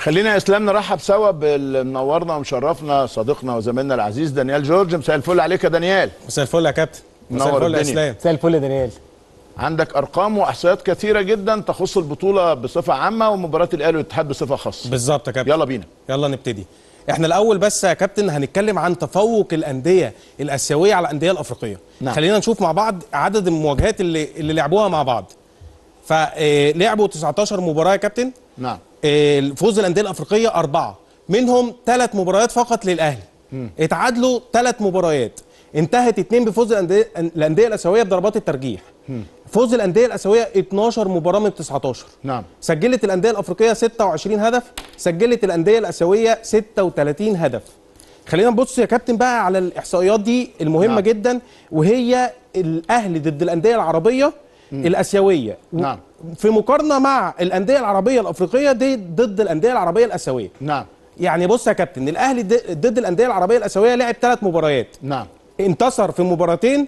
خلينا يا اسلام نرحب سوا بالمنورنا ومشرفنا صديقنا وزميلنا العزيز دانيال جورج مساء الفل عليك يا دانيال مساء الفل يا كابتن مساء الفل يا اسلام مساء الفل يا دانيال عندك ارقام واحصائيات كثيره جدا تخص البطوله بصفه عامه ومباراه الاهلي والاتحاد بصفه خاصه بالظبط يا كابتن يلا بينا يلا نبتدي احنا الاول بس يا كابتن هنتكلم عن تفوق الانديه الاسيويه على الانديه الافريقيه نعم. خلينا نشوف مع بعض عدد المواجهات اللي اللي لعبوها مع بعض فلعبوا 19 مباراه يا كابتن نعم فوز الانديه الافريقيه اربعه منهم ثلاث مباريات فقط للاهلي اتعادلوا ثلاث مباريات انتهت اثنين بفوز الانديه الاسيويه بضربات الترجيح فوز الانديه الاسيويه 12 مباراه من 19 نعم سجلت الانديه الافريقيه 26 هدف سجلت الانديه الاسيويه 36 هدف خلينا نبص يا كابتن بقى على الاحصائيات دي المهمه نعم. جدا وهي الاهلي ضد الانديه العربيه الاسيويه نعم في مقارنه مع الانديه العربيه الافريقيه دي ضد الانديه العربيه الاسيويه نعم يعني بص يا كابتن الاهلي ضد الانديه العربيه الاسيويه لعب ثلاث مباريات نعم انتصر في مباراتين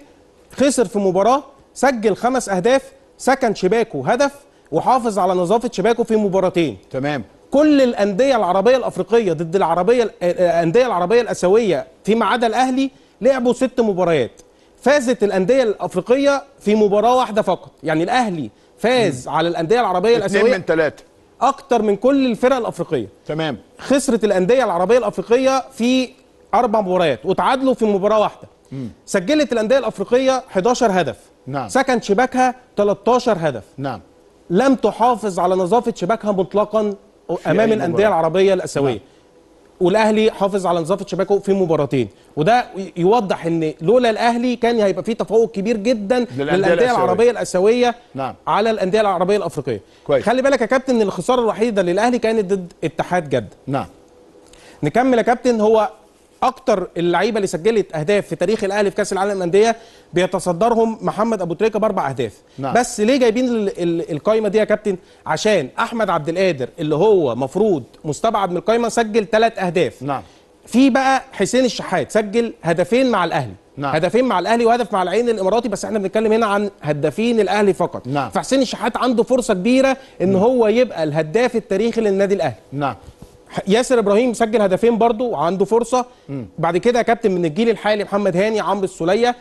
خسر في مباراه سجل خمس اهداف سكن شباكه هدف وحافظ على نظافه شباكه في مباراتين تمام كل الانديه العربيه الافريقيه ضد العربيه آه، آه، الانديه العربيه الاسيويه فيما عدا الاهلي لعبوا ست مباريات فازت الانديه الافريقيه في مباراه واحده فقط يعني الاهلي فاز على الانديه العربيه الاسيويه من ثلاثه اكتر من كل الفرق الافريقيه تمام خسرت الانديه العربيه الافريقيه في اربع مباريات وتعادلوا في مباراه واحده مم. سجلت الانديه الافريقيه 11 هدف نعم سكن شباكها 13 هدف نعم لم تحافظ على نظافه شباكها مطلقا امام الانديه العربيه الاسيويه نعم. والاهلي حافظ على نظافه شباكه في مباراتين وده يوضح ان لولا الاهلي كان هيبقى في تفوق كبير جدا للانديه العربيه الاسيويه نعم. على الانديه العربيه الافريقيه كويس. خلي بالك يا كابتن ان الخساره الوحيده للاهلي كانت ضد اتحاد جده نعم نكمل يا كابتن هو اكتر اللعيبه اللي سجلت اهداف في تاريخ الاهلي في كاس العالم للانديه بيتصدرهم محمد ابو تريكه باربع اهداف نعم. بس ليه جايبين القايمه دي يا كابتن عشان احمد عبد القادر اللي هو مفروض مستبعد من القايمه سجل ثلاث اهداف نعم في بقى حسين الشحات سجل هدفين مع الاهلي نعم. هدفين مع الاهلي وهدف مع العين الاماراتي بس احنا بنتكلم هنا عن هدافين الاهلي فقط نعم. فحسين الشحات عنده فرصه كبيره ان نعم. هو يبقى الهداف التاريخي للنادي الاهلي نعم ياسر ابراهيم سجل هدفين برضه وعنده فرصه بعد كده كابتن من الجيل الحالي محمد هاني عمرو السوليه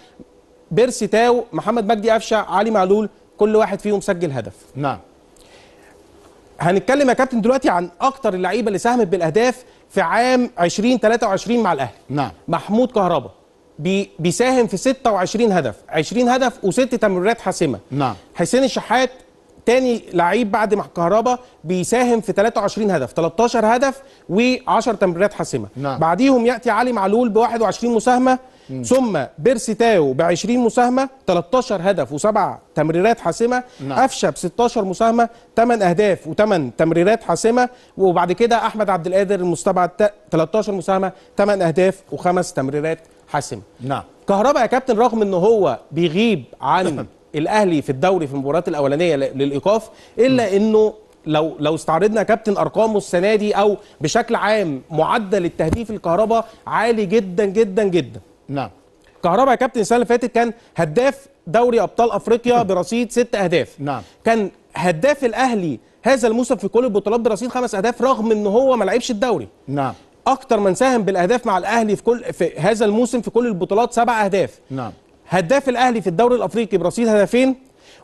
بيرسي تاو محمد مجدي قفشه علي معلول كل واحد فيهم سجل هدف نعم هنتكلم يا كابتن دلوقتي عن اكتر اللعيبه اللي ساهمت بالاهداف في عام 2023 مع الاهلي نعم محمود كهربا بي بيساهم في 26 هدف 20 هدف وست تمريرات حاسمه نعم حسين الشحات تاني لعيب بعد ما كهربا بيساهم في 23 هدف 13 هدف و10 تمريرات حاسمه نعم. بعديهم ياتي علي معلول ب 21 مساهمه مم. ثم بيرسي تاو ب 20 مساهمه 13 هدف وسبع تمريرات حاسمه نعم. قفشه ب 16 مساهمه 8 اهداف و8 تمريرات حاسمه وبعد كده احمد عبد القادر المستبعد 13 مساهمه 8 اهداف وخمس تمريرات حاسمه نعم كهربا يا كابتن رغم ان هو بيغيب عن الاهلي في الدوري في المباريات الاولانيه للايقاف الا انه لو لو استعرضنا كابتن ارقامه السنه دي او بشكل عام معدل التهديف الكهرباء عالي جدا جدا جدا نعم كهربا يا كابتن السنه اللي فاتت كان هداف دوري ابطال افريقيا برصيد ست اهداف نعم كان هداف الاهلي هذا الموسم في كل البطولات برصيد خمس اهداف رغم ان هو ما لعبش الدوري نعم اكتر من ساهم بالاهداف مع الاهلي في كل في هذا الموسم في كل البطولات سبع اهداف نعم هداف الاهلي في الدوري الافريقي برصيد هدفين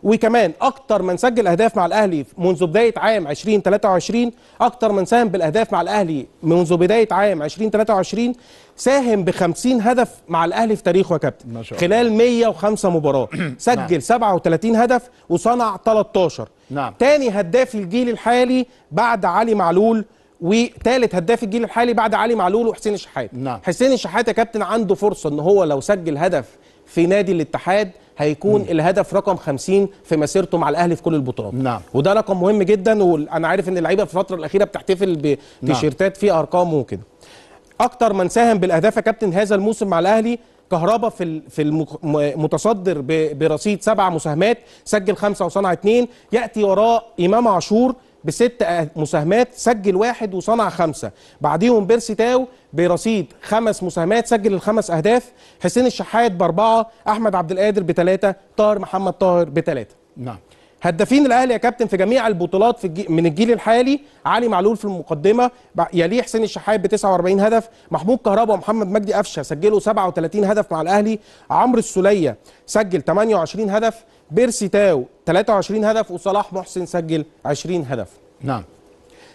وكمان اكتر من سجل اهداف مع الاهلي منذ بدايه عام 2023 اكتر من ساهم بالاهداف مع الاهلي منذ بدايه عام 2023 ساهم ب 50 هدف مع الاهلي في تاريخه يا كابتن خلال 105 مباراه سجل 37 نعم. هدف وصنع 13 نعم. تاني هداف الجيل الحالي بعد علي معلول وثالث هداف الجيل الحالي بعد علي معلول وحسين الشحات نعم. حسين الشحات يا كابتن عنده فرصه ان هو لو سجل هدف في نادي الاتحاد هيكون مم. الهدف رقم 50 في مسيرته مع الاهلي في كل البطولات نعم. وده رقم مهم جدا وانا عارف ان اللعيبه في الفتره الاخيره بتحتفل بتيشيرتات نعم. فيه ارقام وكده اكتر من ساهم بالاهداف يا كابتن هذا الموسم مع الاهلي كهربا في في المتصدر برصيد سبع مساهمات سجل خمسه وصنع اثنين ياتي وراء امام عاشور بست مساهمات سجل واحد وصنع خمسه بعديهم بيرسي تاو برصيد خمس مساهمات سجل الخمس اهداف حسين الشحات باربعه احمد عبد القادر بثلاثه طاهر محمد طاهر بثلاثه نعم هدافين الاهلي يا كابتن في جميع البطولات في الجي... من الجيل الحالي علي معلول في المقدمه يليه حسين الشحات ب 49 هدف محمود كهربا ومحمد مجدي قفشه سجلوا 37 هدف مع الاهلي عمرو السوليه سجل 28 هدف بيرسي تاو 23 هدف وصلاح محسن سجل 20 هدف نعم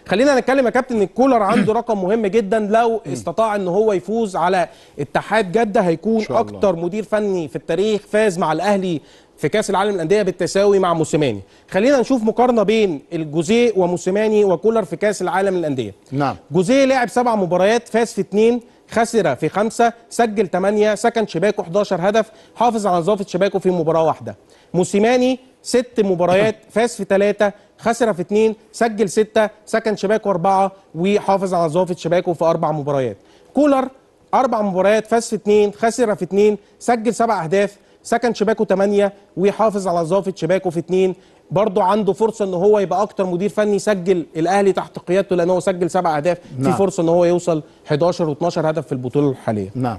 خلينا نتكلم يا كابتن الكولر عنده رقم مهم جدا لو استطاع ان هو يفوز على اتحاد جده هيكون اكتر مدير فني في التاريخ فاز مع الاهلي في كاس العالم الانديه بالتساوي مع موسيماني خلينا نشوف مقارنه بين الجوزيه وموسيماني وكولر في كاس العالم الانديه نعم جوزيه لعب سبع مباريات فاز في اثنين خسر في خمسة سجل ثمانيه سكن شباكه 11 هدف حافظ على نظافة شباكه في مباراة واحدة موسيماني ست مباريات فاز في ثلاثه خسر في اثنين سجل سته سكن شباكه اربعه وحافظ على نظافة شباكه في اربع مباريات كولر اربع مباريات فاز في اثنين خسر في اثنين سجل سبع اهداف سكن شباكه ثمانية ويحافظ على نظافة شباكه في اثنين برضه عنده فرصه ان هو يبقى اكتر مدير فني سجل الاهلي تحت قيادته لان هو سجل سبع اهداف نعم. في فرصه ان هو يوصل 11 و12 هدف في البطوله الحاليه نعم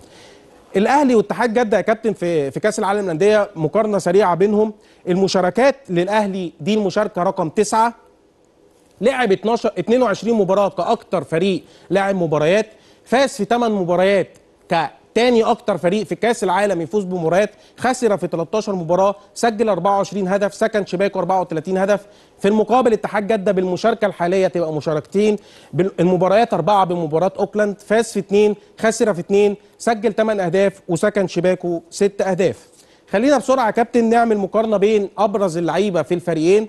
الاهلي واتحاد جده يا كابتن في في كاس العالم للانديه مقارنه سريعه بينهم المشاركات للاهلي دي المشاركه رقم تسعة لعب 12 22 مباراه كاكثر فريق لعب مباريات فاز في 8 مباريات ك تاني اكتر فريق في كاس العالم يفوز بمباريات خسر في 13 مباراه سجل 24 هدف سكن شباكه 34 هدف في المقابل اتحاد جده بالمشاركه الحاليه تبقى مشاركتين المباريات اربعه بمباراه اوكلاند فاز في اثنين خسر في اثنين سجل 8 اهداف وسكن شباكه 6 اهداف خلينا بسرعه يا كابتن نعمل مقارنه بين ابرز اللعيبه في الفريقين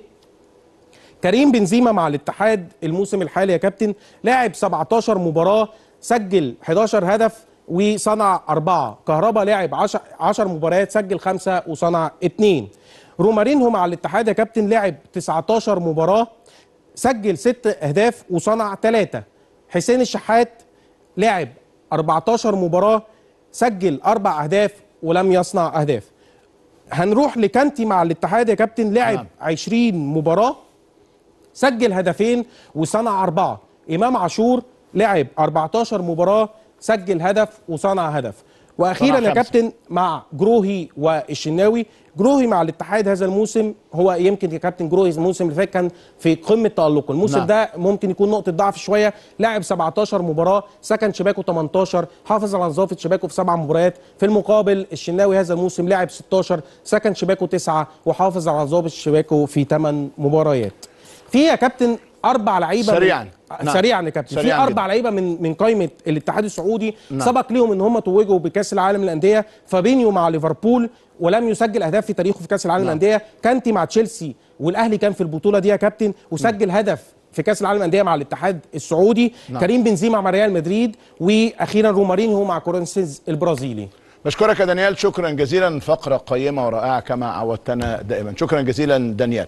كريم بنزيما مع الاتحاد الموسم الحالي يا كابتن لاعب 17 مباراه سجل 11 هدف وصنع أربعة كهربا لعب 10 عشر مباريات سجل خمسة وصنع اثنين رومارينهو مع الاتحاد يا كابتن لعب 19 مباراة سجل ست أهداف وصنع ثلاثة حسين الشحات لعب 14 مباراة سجل أربع أهداف ولم يصنع أهداف هنروح لكانتي مع الاتحاد يا كابتن لعب آه. 20 مباراة سجل هدفين وصنع أربعة إمام عاشور لعب 14 مباراة سجل هدف وصنع هدف واخيرا يا كابتن مع جروهي والشناوي جروهي مع الاتحاد هذا الموسم هو يمكن يا كابتن جروهي الموسم اللي فات كان في قمه تالقه الموسم نعم. ده ممكن يكون نقطه ضعف شويه لاعب 17 مباراه سكن شباكه 18 حافظ على نظافه شباكه في سبع مباريات في المقابل الشناوي هذا الموسم لاعب 16 سكن شباكه 9 وحافظ على نظافه شباكه في 8 مباريات في يا كابتن اربع لعيبه سريعا آه، نعم. سريعا يا كابتن في اربع لعيبه من من قائمه الاتحاد السعودي نعم. سبق ليهم ان هم توجوا بكاس العالم للانديه فابينيو مع ليفربول ولم يسجل اهداف في تاريخه في كاس العالم نعم. للانديه كانتي مع تشيلسي والاهلي كان في البطوله دي يا كابتن نعم. وسجل نعم. هدف في كاس العالم للانديه مع الاتحاد السعودي نعم. كريم بنزيما مع ريال مدريد واخيرا رومارينيو مع كورنسيز البرازيلي بشكرك يا دانيال شكرا جزيلا فقره قيمه ورائعه كما عودتنا دائما شكرا جزيلا دانيال